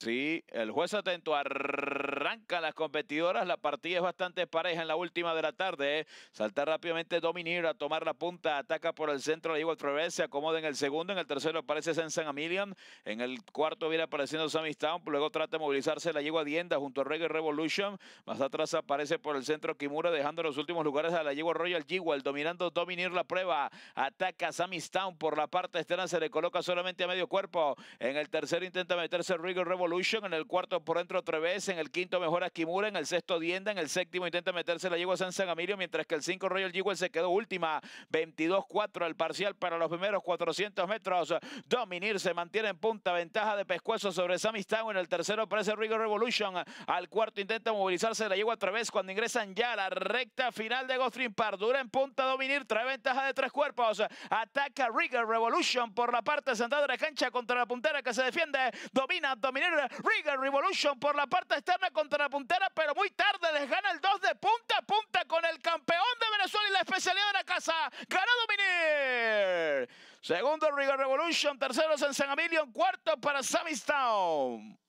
Sí, el juez atento arranca las competidoras. La partida es bastante pareja en la última de la tarde. ¿eh? Saltar rápidamente Dominir a tomar la punta. Ataca por el centro, la igual través. Se acomoda en el segundo. En el tercero aparece Sensan Amilian. En el cuarto viene apareciendo Samistown. Luego trata de movilizarse la yegua Dienda junto a Reggae Revolution. Más atrás aparece por el centro Kimura, dejando los últimos lugares a la yegua Royal Jewel. Dominando Dominir la prueba. Ataca Samistown por la parte externa. Se le coloca solamente a medio cuerpo. En el tercero intenta meterse Reggae Revolution en el cuarto por dentro otra vez en el quinto mejora Kimura, en el sexto Dienda, en el séptimo intenta meterse la yegua San San Amirio mientras que el cinco Royal Jewel se quedó última, 22-4 el parcial para los primeros 400 metros, Dominir se mantiene en punta, ventaja de pescuezo sobre Samistán, en el tercero aparece Rigor Revolution, al cuarto intenta movilizarse la yegua vez cuando ingresan ya a la recta final de Gostrin Pardura en punta Dominir, trae ventaja de tres cuerpos, ataca Rigor Revolution por la parte central de la cancha contra la puntera que se defiende, domina Dominir Riga Revolution por la parte externa contra la puntera, pero muy tarde les gana el 2 de punta a punta con el campeón de Venezuela y la especialidad de la casa. Ganó Dominic. Segundo Riga Revolution, tercero San San Emilio, cuarto para Samistown.